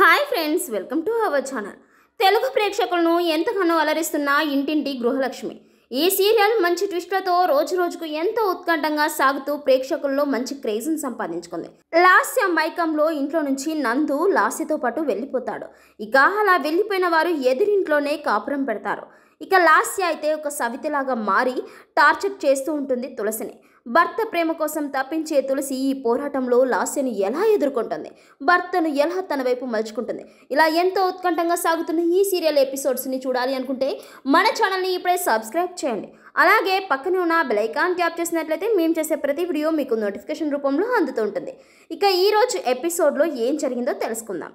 hi friends welcome to our channel Telugu ప్రేక్షకులను ఎంతగానో అలరిస్తున్న ఇంటింటి గృహలక్ష్మి ఈ సీరియల్ మంచి ట్విస్ట్లతో రోజు రోజుకు ఎంతో ఉత్కంఠంగా సాగుతూ ప్రేక్షకుల్లో మంచి క్రేజ్ను సంపాదించుకుంది లాస్య మైకంలో ఇంట్లో నుంచి నందు లాస్యతో పాటు వెళ్ళిపోతాడు ఇక అలా వెళ్ళిపోయిన వారు ఎదిరింట్లోనే కాపురం పెడతారు ఇక లాస్య అయితే ఒక సవితిలాగా మారి టార్చర్ చేస్తూ ఉంటుంది తులసిని భర్త ప్రేమ కోసం తప్పించే తులసి ఈ పోరాటంలో లాస్యను ఎలా ఎదుర్కొంటుంది భర్తను ఎలా తన వైపు మలుచుకుంటుంది ఇలా ఎంతో ఉత్కంఠంగా సాగుతున్న ఈ సీరియల్ ఎపిసోడ్స్ని చూడాలి అనుకుంటే మన ఛానల్ని ఇప్పుడే సబ్స్క్రైబ్ చేయండి అలాగే పక్కనే ఉన్న బెలైకాన్ ట్యాప్ చేసినట్లయితే మేము చేసే ప్రతి వీడియో మీకు నోటిఫికేషన్ రూపంలో అందుతూ ఉంటుంది ఇక ఈరోజు ఎపిసోడ్లో ఏం జరిగిందో తెలుసుకుందాం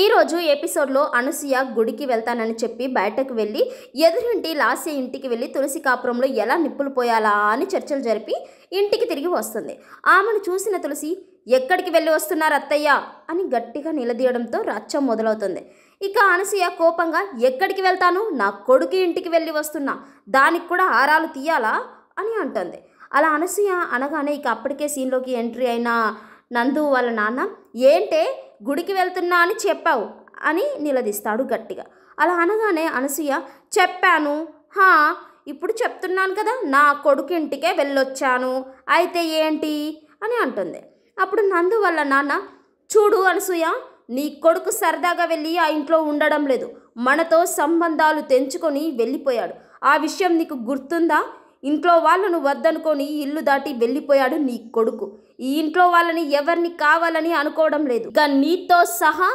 ఈరోజు ఎపిసోడ్లో అనసూయ గుడికి వెళ్తానని చెప్పి బయటకు వెళ్ళి ఎదురింటి లాస్య ఇంటికి వెళ్ళి తులసి కాపురంలో ఎలా నిప్పులు పోయాలా అని చర్చలు జరిపి ఇంటికి తిరిగి వస్తుంది ఆమెను చూసిన తులసి ఎక్కడికి వెళ్ళి వస్తున్నారు అత్తయ్య అని గట్టిగా నిలదీయడంతో రచ్చ మొదలవుతుంది ఇక అనసూయ కోపంగా ఎక్కడికి వెళ్తాను నా కొడుకు ఇంటికి వెళ్ళి వస్తున్నా దానికి కూడా ఆరాలు తీయాలా అని అంటుంది అలా అనసూయ అనగానే ఇక అప్పటికే సీన్లోకి ఎంట్రీ అయిన నందు వాళ్ళ నాన్న ఏంటే గుడికి వెళ్తున్నా అని చెప్పావు అని నిలదీస్తాడు గట్టిగా అలా అనగానే అనసూయ చెప్పాను హా ఇప్పుడు చెప్తున్నాను కదా నా కొడుకు ఇంటికే వెళ్ళొచ్చాను అయితే ఏంటి అని అంటుంది అప్పుడు నందు వల్ల నాన్న చూడు అనసూయ నీ కొడుకు సరదాగా వెళ్ళి ఆ ఇంట్లో ఉండడం లేదు మనతో సంబంధాలు తెంచుకొని వెళ్ళిపోయాడు ఆ విషయం నీకు గుర్తుందా ఇంట్లో వాళ్ళను వద్దనుకొని ఇల్లు దాటి వెళ్ళిపోయాడు నీ కొడుకు ఈ ఇంట్లో వాళ్ళని ఎవరిని కావాలని అనుకోవడం లేదు ఇక నీతో సహా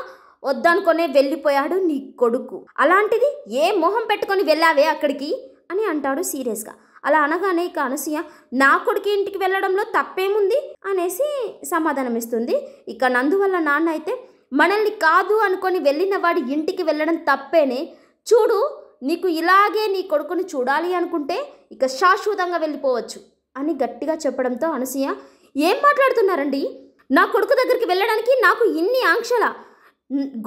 వద్దనుకొనే వెళ్ళిపోయాడు నీ కొడుకు అలాంటిది ఏ మొహం పెట్టుకొని వెళ్ళావే అక్కడికి అని అంటాడు సీరియస్గా అలా అనగానే ఇక అనసూయ నా కొడుకు ఇంటికి వెళ్ళడంలో తప్పేముంది అనేసి సమాధానం ఇస్తుంది ఇక నందువల్ల నాన్న అయితే మనల్ని కాదు అనుకొని వెళ్ళిన వాడి ఇంటికి వెళ్ళడం తప్పేనే చూడు నీకు ఇలాగే నీ కొడుకుని చూడాలి అనుకుంటే ఇక శాశ్వతంగా వెళ్ళిపోవచ్చు అని గట్టిగా చెప్పడంతో అనసూయ ఏం మాట్లాడుతున్నారండి నా కొడుకు దగ్గరికి వెళ్ళడానికి నాకు ఇన్ని ఆంక్షల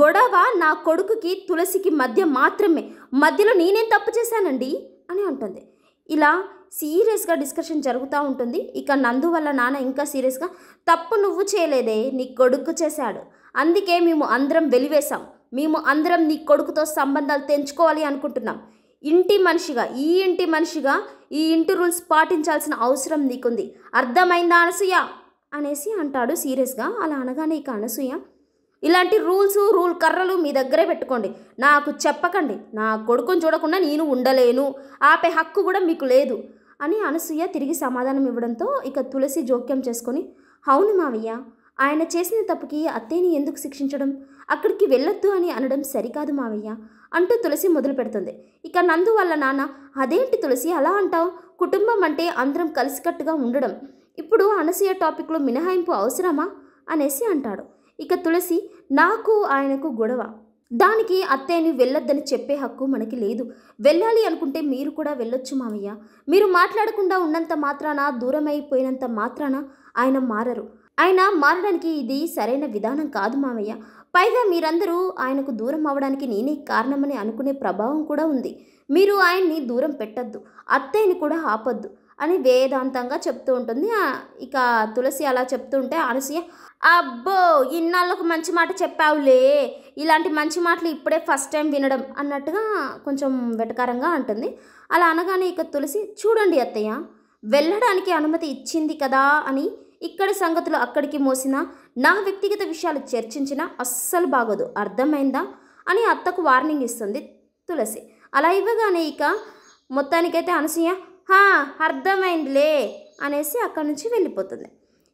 గొడవ నా కొడుకుకి తులసికి మధ్య మాత్రమే మధ్యలో నేనేం తప్పు చేశానండి అని అంటుంది ఇలా సీరియస్గా డిస్కషన్ జరుగుతూ ఉంటుంది ఇక నందు వల్ల నాన్న ఇంకా సీరియస్గా తప్పు నువ్వు చేయలేదే నీ కొడుకు చేశాడు అందుకే మేము అందరం వెలివేశాం మేము అందరం నీ కొడుకుతో సంబంధాలు తెంచుకోవాలి అనుకుంటున్నాం ఇంటి మనిషిగా ఈ ఇంటి మనిషిగా ఈ ఇంటి రూల్స్ పాటించాల్సిన అవసరం నీకుంది అర్థమైందా అనసూయ అనేసి అంటాడు సీరియస్గా అలా అనగానే ఇక అనసూయ ఇలాంటి రూల్స్ రూల్ కర్రలు మీ దగ్గరే పెట్టుకోండి నాకు చెప్పకండి నా కొడుకుని చూడకుండా నేను ఉండలేను ఆపే హక్కు కూడా మీకు లేదు అని అనసూయ తిరిగి సమాధానం ఇవ్వడంతో ఇక తులసి జోక్యం చేసుకొని అవును మావయ్య ఆయన చేసిన తప్పుకి అత్తేని ఎందుకు శిక్షించడం అక్కడికి వెళ్ళొద్దు అని అనడం సరికాదు మావయ్య అంటూ తులసి మొదలు పెడుతుంది ఇక నందు వాళ్ళ నాన్న అదేంటి తులసి అలా అంటావు కుటుంబం అంటే అందరం కలిసికట్టుగా ఉండడం ఇప్పుడు అనసూయ టాపిక్లో మినహాయింపు అవసరమా అనేసి అంటాడు ఇక తులసి నాకు ఆయనకు గొడవ దానికి అత్తయ్యని వెళ్ళొద్దని చెప్పే హక్కు మనకి లేదు వెళ్ళాలి అనుకుంటే మీరు కూడా వెళ్ళొచ్చు మావయ్య మీరు మాట్లాడకుండా ఉన్నంత మాత్రాన దూరమైపోయినంత మాత్రాన ఆయన మారరు ఆయన మారడానికి ఇది సరైన విధానం కాదు మావయ్య పైగా మీరందరూ ఆయనకు దూరం అవడానికి నేనే కారణమని అనుకునే ప్రభావం కూడా ఉంది మీరు ఆయన్ని దూరం పెట్టద్దు అత్తయ్యని కూడా ఆపద్దు అని వేదాంతంగా చెప్తూ ఉంటుంది ఇక తులసి అలా చెప్తూ ఉంటే అనసూయ అబ్బో ఇన్నాళ్ళకు మంచి మాట చెప్పావులే ఇలాంటి మంచి మాటలు ఇప్పుడే ఫస్ట్ టైం వినడం అన్నట్టుగా కొంచెం వెటకారంగా అంటుంది అలా అనగానే ఇక తులసి చూడండి అత్తయ్య వెళ్ళడానికి అనుమతి ఇచ్చింది కదా అని ఇక్కడి సంగతులు అక్కడికి మోసినా నా వ్యక్తిగత విషయాలు చర్చించినా అస్సలు బాగోదు అర్థమైందా అని అత్తకు వార్నింగ్ ఇస్తుంది తులసి అలా ఇవ్వగానే ఇక మొత్తానికైతే అనసూయ హా అర్థమైందిలే అనేసి అక్కడి నుంచి వెళ్ళిపోతుంది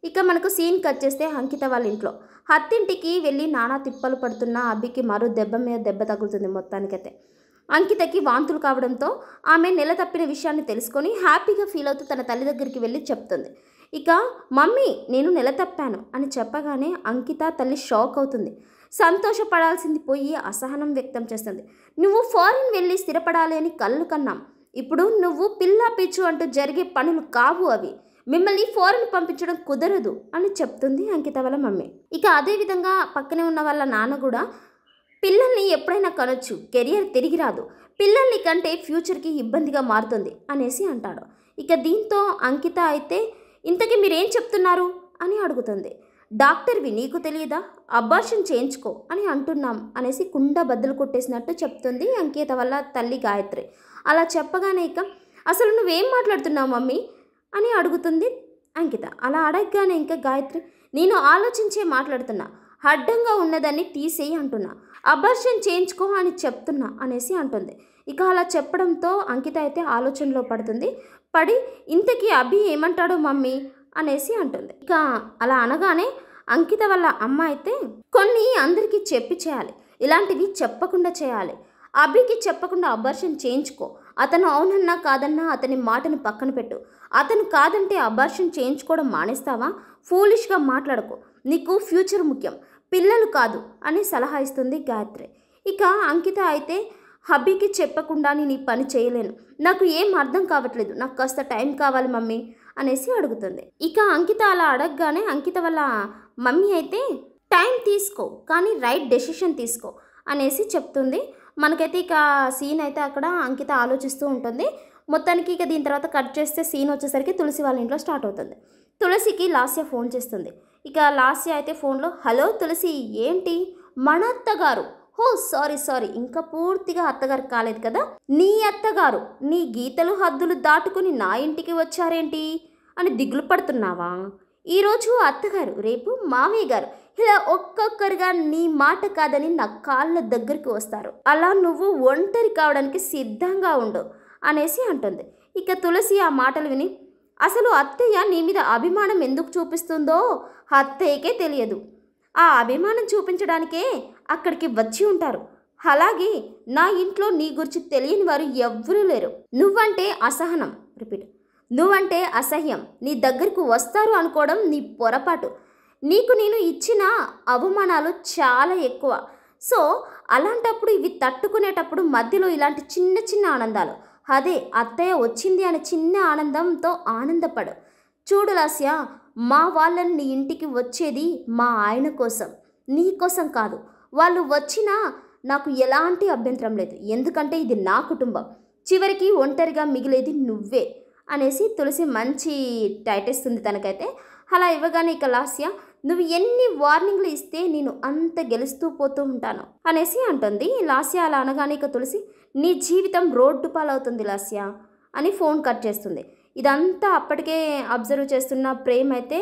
ఇక మనకు సీన్ కట్ చేస్తే అంకిత వాళ్ళ ఇంట్లో హత్తింటికి వెళ్ళి నానా తిప్పలు పడుతున్న అబ్బికి మరో దెబ్బ మీద దెబ్బ తగులుతుంది మొత్తానికైతే అంకితకి వాంతులు కావడంతో ఆమె నెల తప్పిన విషయాన్ని తెలుసుకొని హ్యాపీగా ఫీల్ అవుతూ తన తల్లి దగ్గరికి వెళ్ళి చెప్తుంది ఇక మమ్మీ నేను నెల తప్పాను అని చెప్పగానే అంకిత తల్లి షాక్ అవుతుంది సంతోషపడాల్సింది పోయి అసహనం వ్యక్తం చేస్తుంది నువ్వు ఫారిన్ వెళ్ళి స్థిరపడాలి అని కళ్ళు కన్నాం ఇప్పుడు నువ్వు పిల్ల పిచ్చు అంటూ జరిగే పనులు కావు అవి మిమ్మల్ని ఫారెన్ పంపించడం కుదరదు అని చెప్తుంది అంకిత వాళ్ళ మమ్మీ ఇక అదేవిధంగా పక్కనే ఉన్న వాళ్ళ నాన్న కూడా పిల్లల్ని ఎప్పుడైనా కనొచ్చు కెరియర్ తిరిగి రాదు పిల్లల్ని కంటే ఫ్యూచర్కి ఇబ్బందిగా మారుతుంది అనేసి అంటాడు ఇక దీంతో అంకిత అయితే ఇంతకీ మీరేం చెప్తున్నారు అని అడుగుతుంది డాక్టర్వి నీకు తెలియదా అబ్బాషన్ చేయించుకో అని అంటున్నాం అనేసి కుండ బద్దలు కొట్టేసినట్టు చెప్తుంది అంకేత వల్ల తల్లి గాయత్రి అలా చెప్పగానే ఇక అసలు నువ్వేం మాట్లాడుతున్నావు మమ్మీ అని అడుగుతుంది అంకిత అలా అడగగానే ఇంకా గాయత్రి నేను ఆలోచించే మాట్లాడుతున్నా అడ్డంగా ఉన్నదాన్ని తీసేయి అంటున్నా అబర్షన్ చేయించుకో అని చెప్తున్నా అనేసి అంటుంది ఇక అలా చెప్పడంతో అంకిత అయితే ఆలోచనలో పడుతుంది పడి ఇంతకీ అభి ఏమంటాడు మమ్మీ అనేసి అంటుంది ఇక అలా అనగానే అంకిత వాళ్ళ అమ్మ అయితే కొన్ని అందరికీ చెప్పి చేయాలి ఇలాంటివి చెప్పకుండా చేయాలి అభికి చెప్పకుండా అబార్షన్ చేయించుకో అతను అవునన్నా కాదన్నా అతని మాటను పక్కన పెట్టు అతను కాదంటే అబార్షన్ చేయించుకోవడం మానేస్తావా ఫూలిష్గా మాట్లాడుకో నీకు ఫ్యూచర్ ముఖ్యం పిల్లలు కాదు అని సలహా ఇస్తుంది గాయత్రి ఇక అంకిత అయితే హబ్బీకి చెప్పకుండా నేను ఈ పని చేయలేను నాకు ఏం అర్థం కావట్లేదు నాకు కాస్త టైం కావాలి మమ్మీ అనేసి అడుగుతుంది ఇక అంకిత అలా అడగగానే అంకిత వాళ్ళ మమ్మీ అయితే టైం తీసుకో కానీ రైట్ డెసిషన్ తీసుకో అనేసి చెప్తుంది మనకైతే ఇక సీన్ అయితే అక్కడ అంకిత ఆలోచిస్తూ ఉంటుంది మొత్తానికి ఇక దీని తర్వాత కట్ చేస్తే సీన్ వచ్చేసరికి తులసి వాళ్ళ ఇంట్లో స్టార్ట్ అవుతుంది తులసికి లాస్య ఫోన్ చేస్తుంది ఇక లాస్ట్ అయితే ఫోన్లో హలో తులసి ఏంటి మన అత్తగారు హో సారీ సారీ ఇంకా పూర్తిగా అత్తగారు కాలేదు కదా నీ అత్తగారు నీ గీతలు హద్దులు దాటుకుని నా ఇంటికి వచ్చారేంటి అని దిగులు పడుతున్నావా ఈరోజు అత్తగారు రేపు మామయ్య గారు ఇలా ఒక్కొక్కరుగా నీ మాట కాదని నా కాళ్ళ దగ్గరికి వస్తారు అలా నువ్వు ఒంటరి కావడానికి సిద్ధంగా ఉండు అనేసి అంటుంది ఇక తులసి ఆ మాటలు విని అసలు అత్తయ్య నీ మీద అభిమానం ఎందుకు చూపిస్తుందో అత్తయ్యకే తెలియదు ఆ అభిమానం చూపించడానికే అక్కడికి వచ్చి ఉంటారు అలాగే నా ఇంట్లో నీ గురించి తెలియని వారు ఎవ్వరూ లేరు నువ్వంటే అసహనం రిపీట్ నువ్వంటే అసహ్యం నీ దగ్గరకు వస్తారు అనుకోవడం నీ పొరపాటు నీకు నేను ఇచ్చిన అవమానాలు చాలా ఎక్కువ సో అలాంటప్పుడు ఇవి తట్టుకునేటప్పుడు మధ్యలో ఇలాంటి చిన్న చిన్న ఆనందాలు అదే అత్తయ్య వచ్చింది అనే చిన్న ఆనందంతో ఆనందపడు చూడు లాస్య మా వాళ్ళని నీ ఇంటికి వచ్చేది మా ఆయన కోసం నీ కోసం కాదు వాళ్ళు వచ్చినా నాకు ఎలాంటి అభ్యంతరం లేదు ఎందుకంటే ఇది నా కుటుంబం చివరికి ఒంటరిగా మిగిలేది నువ్వే అనేసి తులసి మంచి టైట్ తనకైతే అలా ఇవ్వగానే ఇక లాస్య నువ్వు ఎన్ని వార్నింగ్లు ఇస్తే నేను అంత గెలుస్తూ పోతూ ఉంటాను అనేసి అంటుంది లాస్య అలా అనగానే ఇక తులసి నీ జీవితం రోడ్డు పాలవుతుంది లాస్య అని ఫోన్ కట్ చేస్తుంది ఇదంతా అప్పటికే అబ్జర్వ్ చేస్తున్న ప్రేమ్ అయితే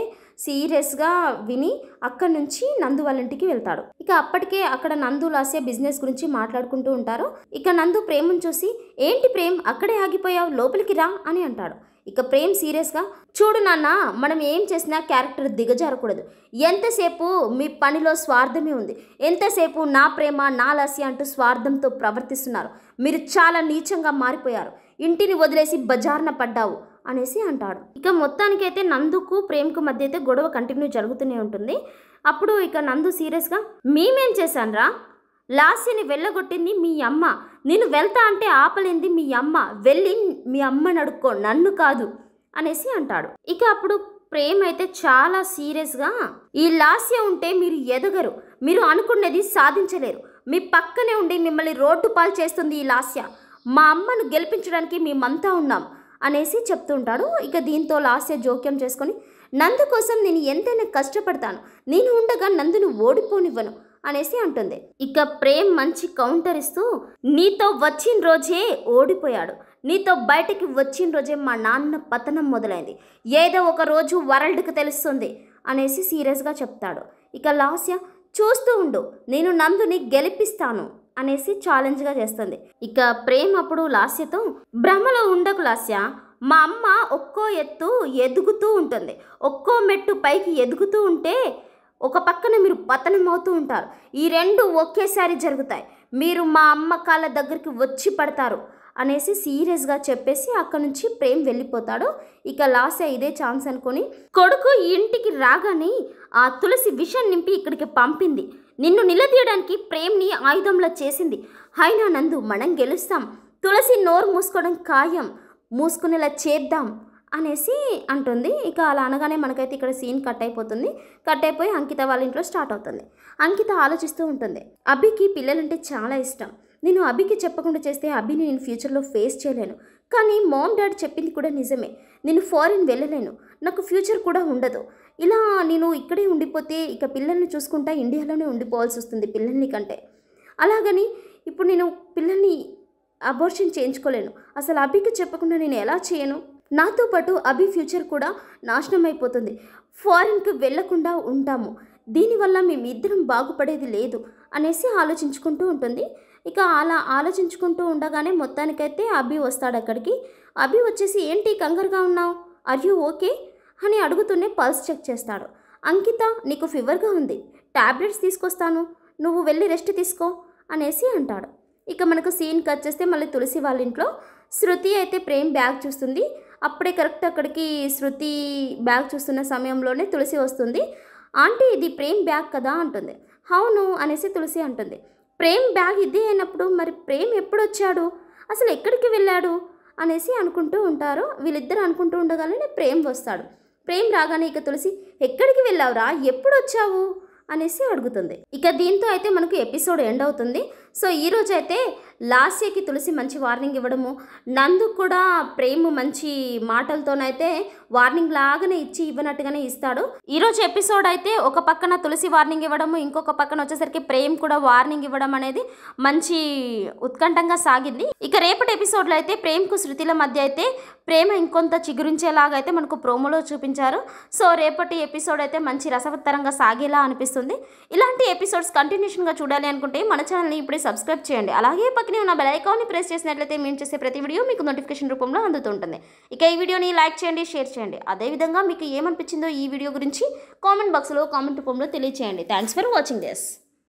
సీరియస్గా విని అక్కడి నుంచి నందు వాళ్ళ ఇంటికి వెళ్తాడు ఇక అప్పటికే అక్కడ నందు లాస్య బిజినెస్ గురించి మాట్లాడుకుంటూ ఉంటారు ఇక నందు ప్రేమను చూసి ఏంటి ప్రేమ్ అక్కడే ఆగిపోయావు లోపలికి రా అని అంటాడు ఇక ప్రేమ్ సీరియస్గా చూడు నాన్న మనం ఏం చేసినా క్యారెక్టర్ దిగజారకూడదు ఎంతసేపు మీ పనిలో స్వార్థమే ఉంది ఎంతసేపు నా ప్రేమ నా లసి అంటూ స్వార్థంతో ప్రవర్తిస్తున్నారు మీరు చాలా నీచంగా మారిపోయారు ఇంటిని వదిలేసి బజార్న పడ్డావు అనేసి అంటాడు ఇక మొత్తానికైతే నందుకు ప్రేమ్కు మధ్య అయితే గొడవ కంటిన్యూ జరుగుతూనే ఉంటుంది అప్పుడు ఇక నందు సీరియస్గా మేమేం చేశాను రా లాస్యని వెళ్ళగొట్టింది మీ అమ్మ నేను వెళ్తా అంటే ఆపలేంది మీ అమ్మ వెళ్ళి మీ అమ్మ అడుక్కో నన్ను కాదు అనేసి అంటాడు ఇక అప్పుడు ప్రేమ అయితే చాలా సీరియస్గా ఈ లాస్య ఉంటే మీరు ఎదగరు మీరు అనుకున్నది సాధించలేరు మీ పక్కనే ఉండి మిమ్మల్ని రోడ్డు పాలు చేస్తుంది ఈ లాస్య మా అమ్మను గెలిపించడానికి మేమంతా ఉన్నాం అనేసి చెప్తుంటాడు ఇక దీంతో లాస్య జోక్యం చేసుకొని నందు కోసం నేను ఎంతైనా కష్టపడతాను నేను ఉండగా నందును ఓడిపోనివ్వను అనేసి అంటుంది ఇక ప్రేమ్ మంచి కౌంటర్ ఇస్తూ నీతో వచ్చిన రోజే ఓడిపోయాడు నీతో బయటికి వచ్చిన రోజే మా నాన్న పతనం మొదలైంది ఏదో ఒక రోజు వరల్డ్కి తెలుస్తుంది అనేసి సీరియస్గా చెప్తాడు ఇక లాస్య చూస్తూ ఉండు నేను నందుని గెలిపిస్తాను అనేసి ఛాలెంజ్గా చేస్తుంది ఇక ప్రేమ్ అప్పుడు లాస్యతో భ్రమలో ఉండకు లాస్య మా అమ్మ ఒక్కో ఎత్తు ఎదుగుతూ ఉంటుంది ఒక్కో మెట్టు పైకి ఎదుగుతూ ఉంటే ఒక పక్కన మీరు పతనం అవుతూ ఉంటారు ఈ రెండు ఒకేసారి జరుగుతాయి మీరు మా అమ్మ కాళ్ళ దగ్గరికి వచ్చి పడతారు అనేసి సీరియస్గా చెప్పేసి అక్కడి నుంచి ప్రేమ్ వెళ్ళిపోతాడు ఇక లాస్ ఇదే ఛాన్స్ అనుకొని కొడుకు ఇంటికి రాగానే ఆ తులసి విషం నింపి ఇక్కడికి పంపింది నిన్ను నిలదీయడానికి ప్రేమ్ని ఆయుధంలో చేసింది హైనా నందు మనం గెలుస్తాం తులసి నోరు మూసుకోవడం ఖాయం మూసుకునేలా చేద్దాం అనేసి అంటుంది ఇక అలా అనగానే మనకైతే ఇక్కడ సీన్ కట్ అయిపోతుంది కట్ అయిపోయి అంకిత వాళ్ళ ఇంట్లో స్టార్ట్ అవుతుంది అంకిత ఆలోచిస్తూ ఉంటుంది అభికి పిల్లలంటే చాలా ఇష్టం నేను అభికి చెప్పకుండా చేస్తే అభిని నేను ఫ్యూచర్లో ఫేస్ చేయలేను కానీ మామ్ డాడ్ చెప్పింది కూడా నిజమే నేను ఫారిన్ వెళ్ళలేను నాకు ఫ్యూచర్ కూడా ఉండదు ఇలా నేను ఇక్కడే ఉండిపోతే ఇక పిల్లల్ని చూసుకుంటా ఇండియాలోనే ఉండిపోవాల్సి వస్తుంది పిల్లల్ని కంటే అలాగని ఇప్పుడు నేను పిల్లల్ని అబోర్షన్ చేయించుకోలేను అసలు అభికి చెప్పకుండా నేను ఎలా చేయను నాతో పాటు అభి ఫ్యూచర్ కూడా నాశనం అయిపోతుంది ఫారిన్కి వెళ్లకుండా ఉంటాము దీనివల్ల మేమిద్దరం బాగుపడేది లేదు అనేసి ఆలోచించుకుంటూ ఉంటుంది ఇక అలా ఆలోచించుకుంటూ ఉండగానే మొత్తానికైతే అభి వస్తాడు అక్కడికి అభి వచ్చేసి ఏంటి కంగారుగా ఉన్నావు ఆర్ యూ ఓకే అని అడుగుతూనే పల్స్ చెక్ చేస్తాడు అంకిత నీకు ఫీవర్గా ఉంది ట్యాబ్లెట్స్ తీసుకొస్తాను నువ్వు వెళ్ళి రెస్ట్ తీసుకో అనేసి అంటాడు ఇక మనకు సీన్ కట్ చేస్తే మళ్ళీ తులసి వాళ్ళ ఇంట్లో శృతి అయితే ప్రేమ్ బ్యాగ్ చూస్తుంది అప్పుడే కరెక్ట్ అక్కడికి శృతి బ్యాగ్ చూస్తున్న సమయంలోనే తులసి వస్తుంది ఆంటీ ఇది ప్రేమ్ బ్యాగ్ కదా అంటుంది అవును అనేసి తులసి అంటుంది ప్రేమ్ బ్యాగ్ ఇదే అయినప్పుడు మరి ప్రేమ్ ఎప్పుడు వచ్చాడు అసలు ఎక్కడికి వెళ్ళాడు అనేసి అనుకుంటూ ఉంటారు వీళ్ళిద్దరు అనుకుంటూ ఉండగానే ప్రేమ్ వస్తాడు ప్రేమ్ రాగానే ఇక తులసి ఎక్కడికి వెళ్ళావురా ఎప్పుడు వచ్చావు అనేసి అడుగుతుంది ఇక దీంతో అయితే మనకు ఎపిసోడ్ ఎండ్ అవుతుంది సో ఈరోజైతే అయితే లాస్యకి తులసి మంచి వార్నింగ్ ఇవ్వడము నందు కూడా ప్రేమ్ మంచి మాటలతోనైతే వార్నింగ్ లాగానే ఇచ్చి ఇవ్వనట్టుగానే ఇస్తాడు ఈరోజు ఎపిసోడ్ అయితే ఒక పక్కన తులసి వార్నింగ్ ఇవ్వడము ఇంకొక పక్కన వచ్చేసరికి ప్రేమ్ కూడా వార్నింగ్ ఇవ్వడం అనేది మంచి ఉత్కంఠంగా సాగింది ఇక రేపటి ఎపిసోడ్లో అయితే ప్రేమ్కు శృతిల మధ్య అయితే ప్రేమ ఇంకొంత చిగురించేలాగా అయితే మనకు ప్రోమోలో చూపించారు సో రేపటి ఎపిసోడ్ అయితే మంచి రసవత్తరంగా సాగేలా అనిపిస్తుంది ఇలాంటి ఎపిసోడ్స్ కంటిన్యూషన్గా చూడాలి అనుకుంటే మన ఛానల్ని ఇప్పుడే సబ్స్క్రైబ్ చేయండి అలాగే పక్కనే ఉన్న బెల్ ఐకాన్ని ప్రెస్ చేసినట్లయితే మేము చేసే ప్రతి వీడియో మీకు నోటిఫికేషన్ రూపంలో అందుతుంటుంది ఇక ఈ వీడియోని లైక్ చేయండి షేర్ చేయండి అదేవిధంగా మీకు ఏమనిపించిందో ఈ వీడియో గురించి కామెంట్ బాక్స్లో కామెంట్ రూపంలో తెలియచేయండి థ్యాంక్స్ ఫర్ వాచింగ్ దిస్